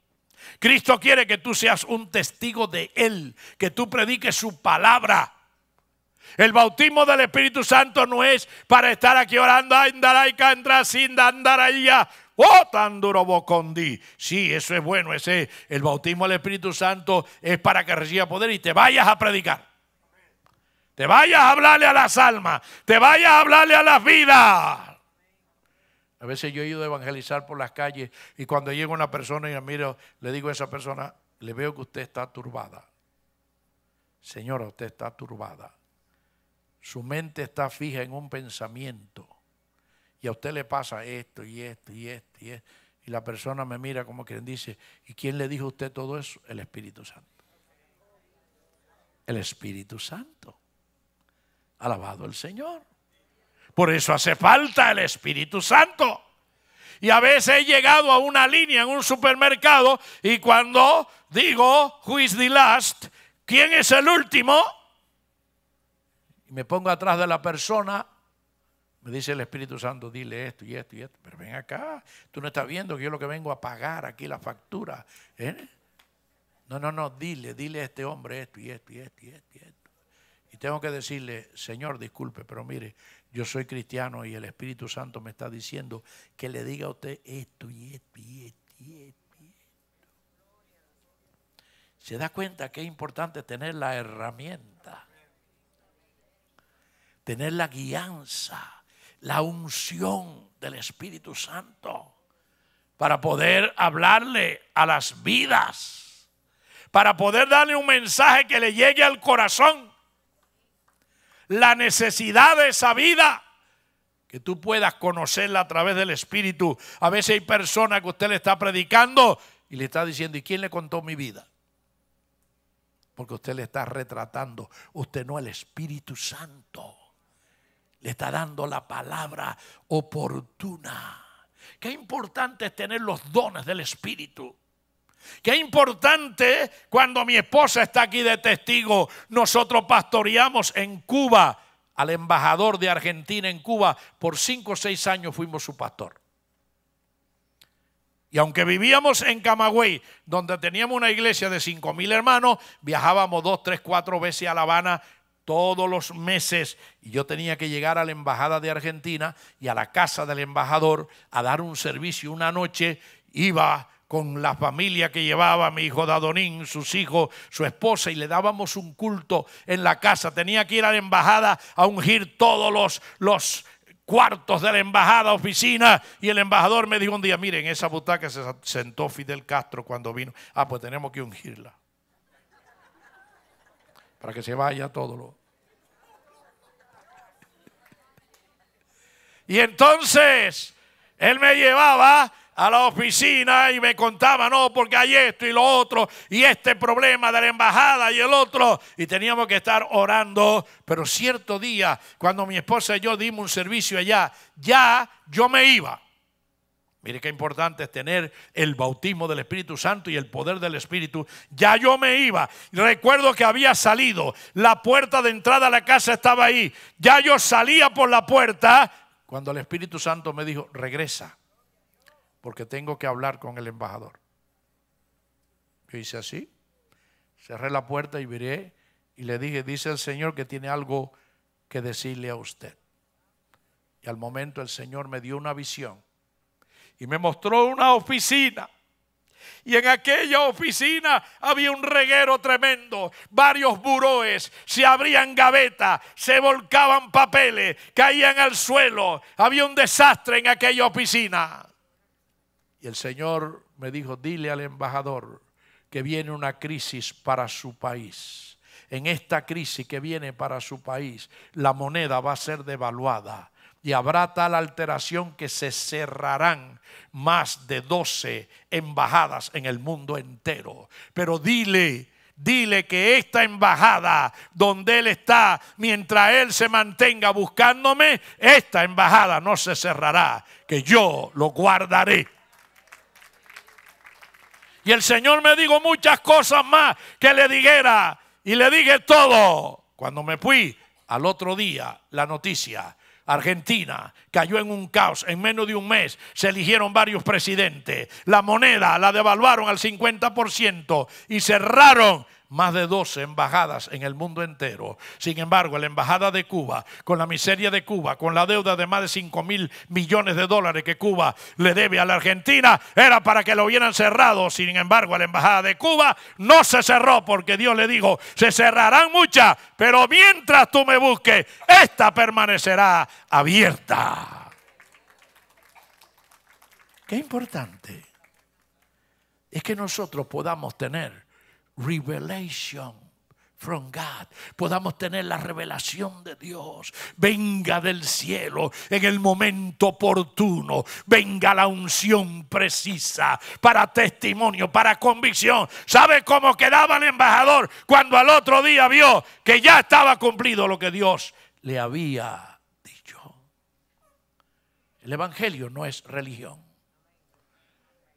Cristo quiere que tú seas un testigo de Él, que tú prediques su palabra. El bautismo del Espíritu Santo no es para estar aquí orando, sin a andaraya, oh, tan duro bocondi. Sí, eso es bueno, ese, el bautismo del Espíritu Santo es para que reciba poder y te vayas a predicar. Te vayas a hablarle a las almas. Te vayas a hablarle a las vidas. A veces yo he ido a evangelizar por las calles y cuando llega una persona y la miro, le digo a esa persona, le veo que usted está turbada. Señora, usted está turbada. Su mente está fija en un pensamiento. Y a usted le pasa esto y esto y esto y esto. Y la persona me mira como quien dice, ¿y quién le dijo a usted todo eso? El Espíritu Santo. El Espíritu Santo. Alabado el Señor. Por eso hace falta el Espíritu Santo. Y a veces he llegado a una línea en un supermercado y cuando digo, who is the last, ¿quién es el último? Y me pongo atrás de la persona, me dice el Espíritu Santo, dile esto y esto y esto, pero ven acá, tú no estás viendo que yo lo que vengo a pagar aquí la factura. ¿eh? No, no, no, dile, dile a este hombre esto y esto y esto y esto tengo que decirle, Señor, disculpe, pero mire, yo soy cristiano y el Espíritu Santo me está diciendo que le diga a usted esto y esto y esto Se da cuenta que es importante tener la herramienta, tener la guianza, la unción del Espíritu Santo para poder hablarle a las vidas, para poder darle un mensaje que le llegue al corazón la necesidad de esa vida. Que tú puedas conocerla a través del Espíritu. A veces hay personas que usted le está predicando y le está diciendo, ¿y quién le contó mi vida? Porque usted le está retratando, usted no el Espíritu Santo. Le está dando la palabra oportuna. Qué importante es tener los dones del Espíritu. Qué importante cuando mi esposa está aquí de testigo. Nosotros pastoreamos en Cuba al embajador de Argentina en Cuba. Por cinco o seis años fuimos su pastor. Y aunque vivíamos en Camagüey, donde teníamos una iglesia de cinco mil hermanos, viajábamos dos, tres, cuatro veces a La Habana todos los meses y yo tenía que llegar a la embajada de Argentina y a la casa del embajador a dar un servicio una noche, iba con la familia que llevaba mi hijo Dadonín, sus hijos, su esposa, y le dábamos un culto en la casa. Tenía que ir a la embajada a ungir todos los, los cuartos de la embajada, oficina, y el embajador me dijo un día, miren, esa butaca se sentó Fidel Castro cuando vino. Ah, pues tenemos que ungirla. Para que se vaya todo lo... Y entonces, él me llevaba a la oficina y me contaba, no, porque hay esto y lo otro, y este problema de la embajada y el otro, y teníamos que estar orando. Pero cierto día, cuando mi esposa y yo dimos un servicio allá, ya yo me iba. Mire qué importante es tener el bautismo del Espíritu Santo y el poder del Espíritu. Ya yo me iba. Recuerdo que había salido. La puerta de entrada a la casa estaba ahí. Ya yo salía por la puerta cuando el Espíritu Santo me dijo, regresa porque tengo que hablar con el embajador. Yo hice así, cerré la puerta y miré y le dije, dice el Señor que tiene algo que decirle a usted. Y al momento el Señor me dio una visión y me mostró una oficina. Y en aquella oficina había un reguero tremendo, varios buroes, se abrían gavetas, se volcaban papeles, caían al suelo. Había un desastre en aquella oficina. Y el Señor me dijo, dile al embajador que viene una crisis para su país. En esta crisis que viene para su país, la moneda va a ser devaluada y habrá tal alteración que se cerrarán más de 12 embajadas en el mundo entero. Pero dile, dile que esta embajada donde él está, mientras él se mantenga buscándome, esta embajada no se cerrará, que yo lo guardaré. Y el Señor me dijo muchas cosas más que le dijera. Y le dije todo. Cuando me fui al otro día, la noticia. Argentina cayó en un caos. En menos de un mes se eligieron varios presidentes. La moneda la devaluaron al 50% y cerraron más de 12 embajadas en el mundo entero. Sin embargo, la embajada de Cuba, con la miseria de Cuba, con la deuda de más de 5 mil millones de dólares que Cuba le debe a la Argentina, era para que lo hubieran cerrado. Sin embargo, la embajada de Cuba no se cerró porque Dios le dijo, se cerrarán muchas, pero mientras tú me busques, esta permanecerá abierta. Qué importante es que nosotros podamos tener revelation from God. Podamos tener la revelación de Dios. Venga del cielo en el momento oportuno. Venga la unción precisa para testimonio, para convicción. ¿Sabe cómo quedaba el embajador cuando al otro día vio que ya estaba cumplido lo que Dios le había dicho? El Evangelio no es religión.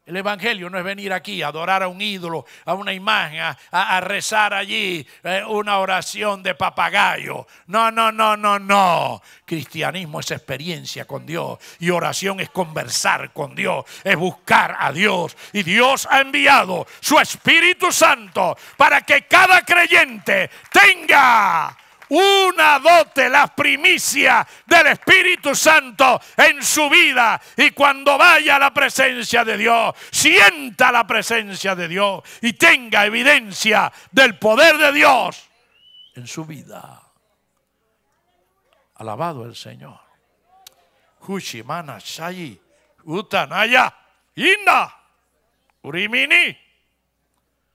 El Evangelio no es venir aquí a adorar a un ídolo, a una imagen, a, rezar allí eh, una oración de papagayo. No, no, no, no, no. Cristianismo es experiencia con Dios y oración es conversar con Dios, es buscar a Dios. Y Dios ha enviado su Espíritu Santo para que cada creyente tenga una dote, las primicias del Espíritu Santo en su vida. Y cuando vaya a la presencia de Dios, sienta la presencia de Dios y tenga evidencia del poder de Dios en su vida. Alabado el Señor. Hushimana Shayi Utanaya Inda Urimini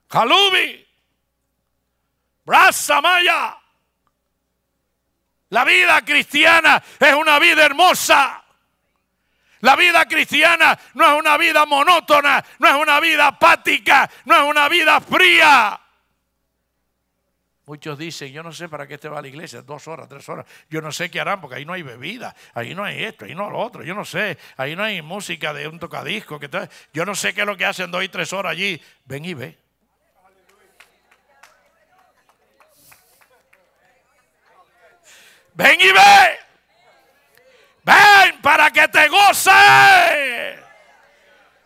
Kalubi Brasamaya la vida cristiana es una vida hermosa. La vida cristiana no es una vida monótona, no es una vida apática, no es una vida fría. Muchos dicen, yo no sé para qué te va a la iglesia, dos horas, tres horas. Yo no sé qué harán, porque ahí no hay bebida, ahí no hay esto, ahí no lo otro. Yo no sé, ahí no hay música de un tocadisco. Yo no sé qué es lo que hacen dos y tres horas allí. Ven y ve. Ven y ve. Ven para que te goce.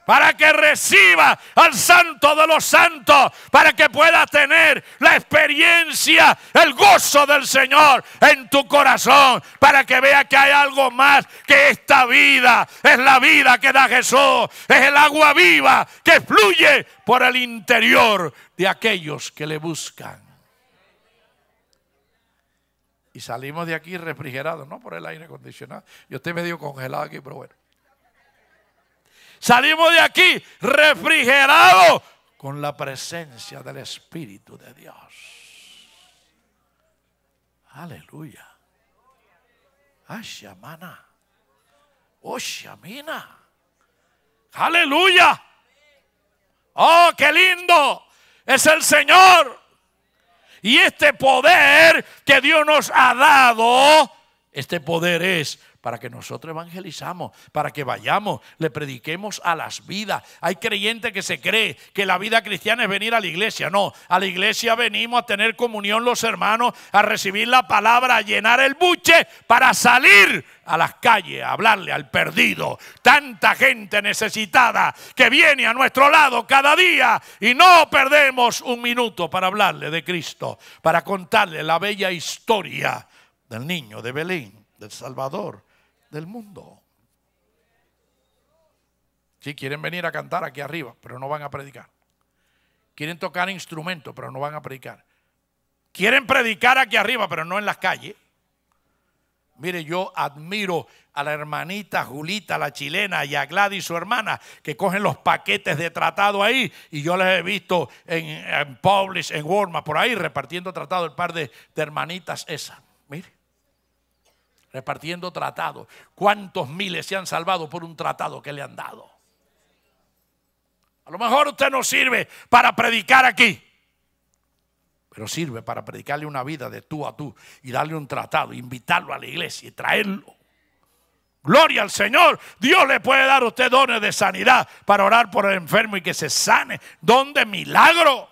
Para que reciba al santo de los santos. Para que puedas tener la experiencia, el gozo del Señor en tu corazón. Para que vea que hay algo más que esta vida. Es la vida que da Jesús. Es el agua viva que fluye por el interior de aquellos que le buscan. Y salimos de aquí refrigerados, no por el aire acondicionado. Yo estoy medio congelado aquí, pero bueno. Salimos de aquí refrigerados con la presencia del Espíritu de Dios. Aleluya. Ashamana. Oshamina. Oh, Aleluya. Oh, qué lindo es el Señor. Y este poder que Dios nos ha dado, este poder es para que nosotros evangelizamos, para que vayamos, le prediquemos a las vidas. Hay creyentes que se cree que la vida cristiana es venir a la iglesia. No, a la iglesia venimos a tener comunión los hermanos, a recibir la palabra, a llenar el buche para salir a las calles, a hablarle al perdido. Tanta gente necesitada que viene a nuestro lado cada día y no perdemos un minuto para hablarle de Cristo, para contarle la bella historia del niño de Belén, del Salvador, del mundo. Si quieren venir a cantar aquí arriba, pero no van a predicar. Quieren tocar instrumentos, pero no van a predicar. Quieren predicar aquí arriba, pero no en las calles. Mire, yo admiro a la hermanita Julita, la chilena, y a Gladys, su hermana, que cogen los paquetes de tratado ahí. Y yo les he visto en, en en Walmart, por ahí repartiendo tratado el par de, de hermanitas esas. Mire repartiendo tratados. ¿Cuántos miles se han salvado por un tratado que le han dado? A lo mejor usted no sirve para predicar aquí, pero sirve para predicarle una vida de tú a tú y darle un tratado, invitarlo a la iglesia y traerlo. Gloria al Señor. Dios le puede dar a usted dones de sanidad para orar por el enfermo y que se sane. Don de milagro.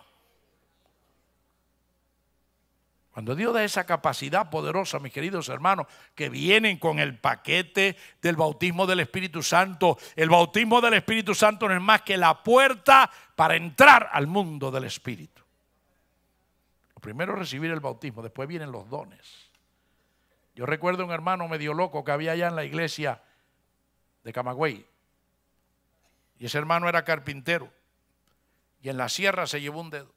Cuando Dios da esa capacidad poderosa, mis queridos hermanos, que vienen con el paquete del bautismo del Espíritu Santo, el bautismo del Espíritu Santo no es más que la puerta para entrar al mundo del Espíritu. Lo primero es recibir el bautismo, después vienen los dones. Yo recuerdo un hermano medio loco que había allá en la iglesia de Camagüey. Y ese hermano era carpintero. Y en la sierra se llevó un dedo.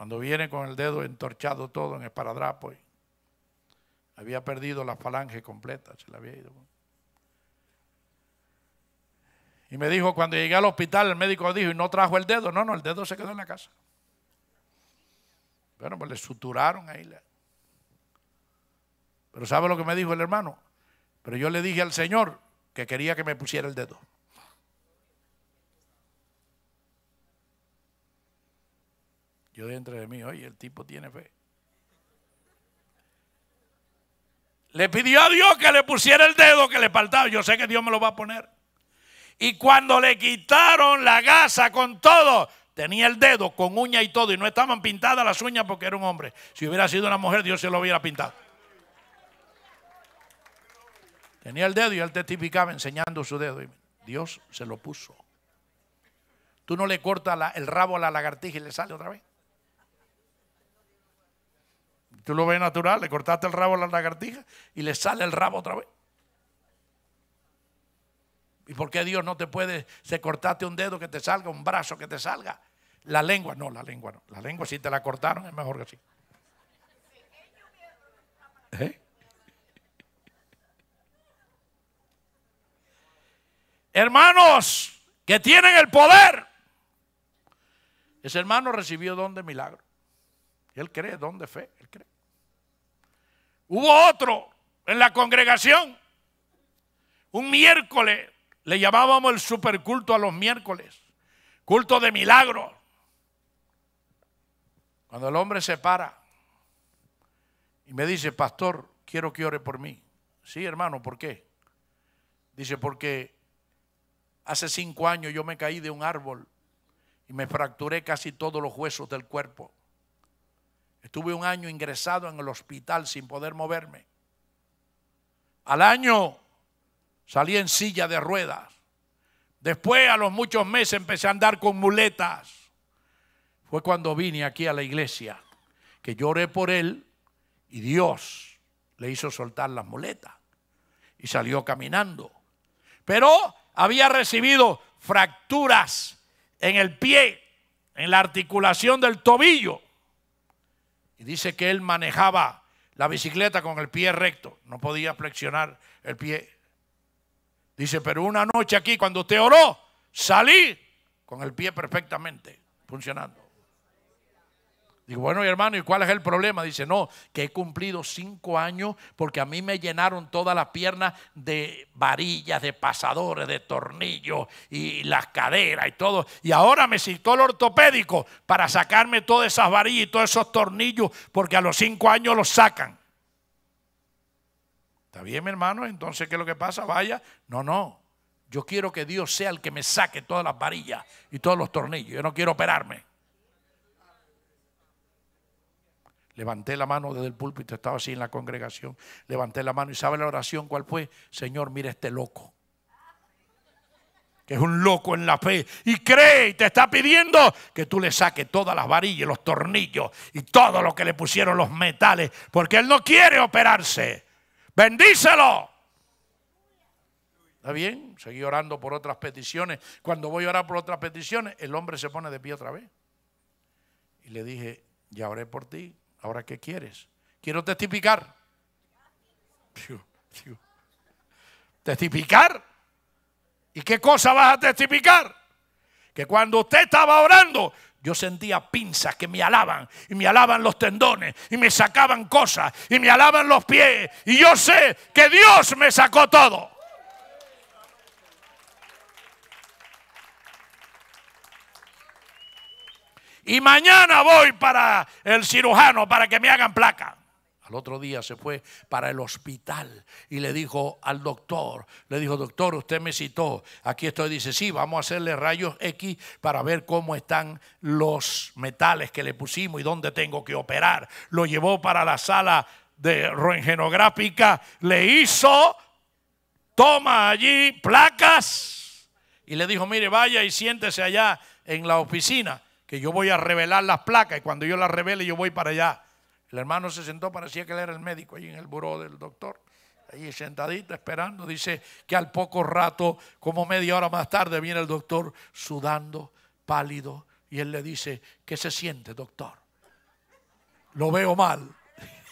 Cuando viene con el dedo entorchado todo en esparadrapo, había perdido la falange completa, se la había ido. Y me dijo, cuando llegué al hospital, el médico dijo, y no trajo el dedo. No, no, el dedo se quedó en la casa. Bueno, pues le suturaron ahí. Pero ¿sabe lo que me dijo el hermano? Pero yo le dije al Señor que quería que me pusiera el dedo. Yo dentro de mí, oye, el tipo tiene fe. Le pidió a Dios que le pusiera el dedo que le faltaba. Yo sé que Dios me lo va a poner. Y cuando le quitaron la gasa con todo, tenía el dedo con uña y todo. Y no estaban pintadas las uñas porque era un hombre. Si hubiera sido una mujer, Dios se lo hubiera pintado. Tenía el dedo y él testificaba enseñando su dedo. Y Dios se lo puso. Tú no le cortas el rabo a la lagartija y le sale otra vez. Tú lo ves natural, le cortaste el rabo a la lagartija y le sale el rabo otra vez. ¿Y por qué Dios no te puede, se cortaste un dedo que te salga, un brazo que te salga? La lengua, no, la lengua no. La lengua si te la cortaron es mejor que así. ¿Eh? Hermanos que tienen el poder. Ese hermano recibió don de milagro. Él cree, ¿dónde fe, él cree. Hubo otro en la congregación. Un miércoles, le llamábamos el superculto a los miércoles, culto de milagros. Cuando el hombre se para y me dice, pastor, quiero que ore por mí. Sí, hermano, ¿por qué? Dice, porque hace cinco años yo me caí de un árbol y me fracturé casi todos los huesos del cuerpo. Estuve un año ingresado en el hospital sin poder moverme. Al año salí en silla de ruedas. Después, a los muchos meses, empecé a andar con muletas. Fue cuando vine aquí a la iglesia que lloré por él y Dios le hizo soltar las muletas y salió caminando. Pero había recibido fracturas en el pie, en la articulación del tobillo. Y dice que él manejaba la bicicleta con el pie recto, no podía flexionar el pie. Dice, pero una noche aquí cuando usted oró, salí con el pie perfectamente funcionando. Digo, bueno, hermano, ¿y cuál es el problema? Dice, no, que he cumplido cinco años porque a mí me llenaron todas las piernas de varillas, de pasadores, de tornillos y las caderas y todo. Y ahora me citó el ortopédico para sacarme todas esas varillas y todos esos tornillos porque a los cinco años los sacan. ¿Está bien, mi hermano? Entonces, ¿qué es lo que pasa? Vaya, no, no. Yo quiero que Dios sea el que me saque todas las varillas y todos los tornillos. Yo no quiero operarme. Levanté la mano desde el púlpito, estaba así en la congregación. Levanté la mano y sabe la oración cuál fue. Señor, mira este loco. Que es un loco en la fe. Y cree y te está pidiendo que tú le saques todas las varillas, los tornillos y todo lo que le pusieron los metales. Porque él no quiere operarse. Bendícelo. ¿Está bien? Seguí orando por otras peticiones. Cuando voy a orar por otras peticiones, el hombre se pone de pie otra vez. Y le dije, ya oré por ti, ¿Ahora qué quieres? Quiero testificar. Testificar. ¿Y qué cosa vas a testificar? Que cuando usted estaba orando, yo sentía pinzas que me alaban y me alaban los tendones y me sacaban cosas y me alaban los pies. Y yo sé que Dios me sacó todo. y mañana voy para el cirujano para que me hagan placa. Al otro día se fue para el hospital y le dijo al doctor, le dijo, doctor, usted me citó, aquí estoy, dice, sí, vamos a hacerle rayos X para ver cómo están los metales que le pusimos y dónde tengo que operar. Lo llevó para la sala de rengenográfica, le hizo, toma allí placas y le dijo, mire, vaya y siéntese allá en la oficina que yo voy a revelar las placas y cuando yo las revele yo voy para allá. El hermano se sentó, parecía que él era el médico ahí en el buró del doctor, ahí sentadito esperando. Dice que al poco rato, como media hora más tarde, viene el doctor sudando, pálido, y él le dice, ¿qué se siente, doctor? Lo veo mal.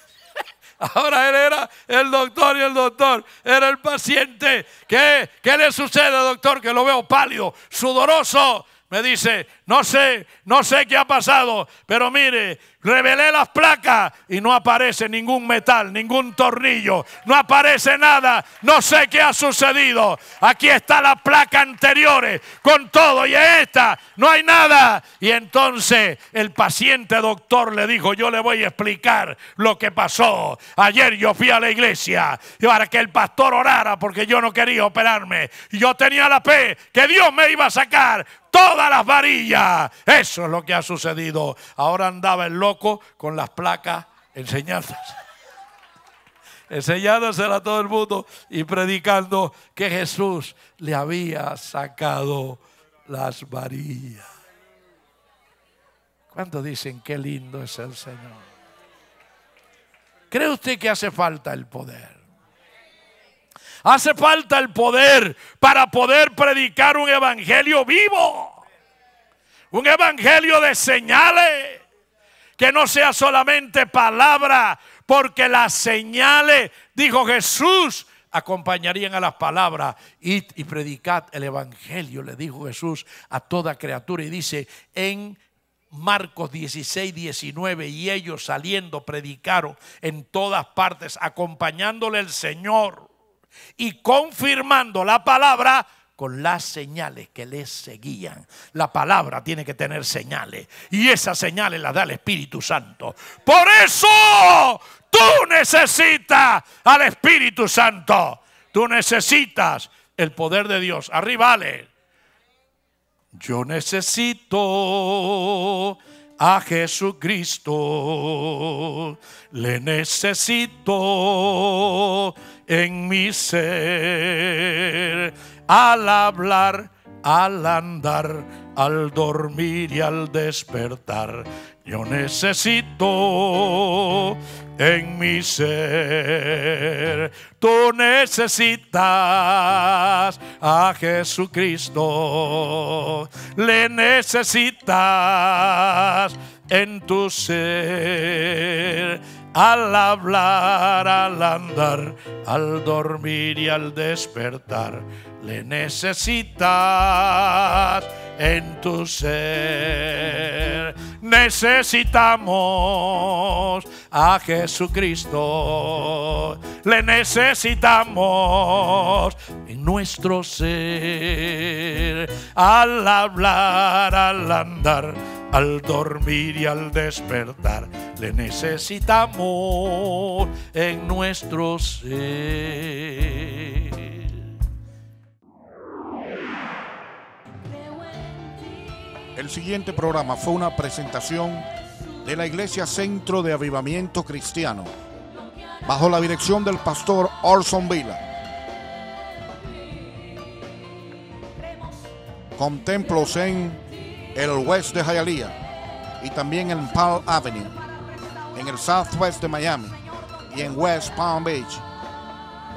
Ahora él era el doctor y el doctor era el paciente. ¿Qué, ¿Qué le sucede, doctor? Que lo veo pálido, sudoroso. Me dice, no sé, no sé qué ha pasado, pero mire, Revelé las placas y no aparece ningún metal, ningún tornillo, no aparece nada. No sé qué ha sucedido. Aquí está la placa anteriores eh, con todo y esta no hay nada. Y entonces el paciente doctor le dijo, yo le voy a explicar lo que pasó. Ayer yo fui a la iglesia para que el pastor orara porque yo no quería operarme. yo tenía la fe que Dios me iba a sacar todas las varillas. Eso es lo que ha sucedido. Ahora andaba el loco con las placas enseñándose enseñándosela a todo el mundo y predicando que Jesús le había sacado las varillas. cuando dicen qué lindo es el Señor? ¿Cree usted que hace falta el poder? Hace falta el poder para poder predicar un evangelio vivo. Un evangelio de señales que no sea solamente palabra, porque las señales, dijo Jesús, acompañarían a las palabras. y predicad el Evangelio, le dijo Jesús a toda criatura. Y dice en Marcos 16, 19, y ellos saliendo predicaron en todas partes, acompañándole el Señor y confirmando la palabra con las señales que les seguían. La palabra tiene que tener señales y esas señales las da el Espíritu Santo. Por eso tú necesitas al Espíritu Santo. Tú necesitas el poder de Dios. Arriba, Ale. Yo necesito a Jesucristo, le necesito en mi ser al hablar, al andar, al dormir y al despertar. Yo necesito en mi ser, tú necesitas a Jesucristo, le necesitas en tu ser al hablar, al andar, al dormir y al despertar. Le necesitas en tu ser. Necesitamos a Jesucristo. Le necesitamos en nuestro ser. Al hablar, al andar al dormir y al despertar le necesitamos en nuestro ser. El siguiente programa fue una presentación de la Iglesia Centro de Avivamiento Cristiano, bajo la dirección del pastor Orson Vila. Contemplos en el West de Hialeah y también en Palm Avenue, en el Southwest de Miami y en West Palm Beach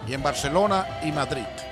y en Barcelona y Madrid.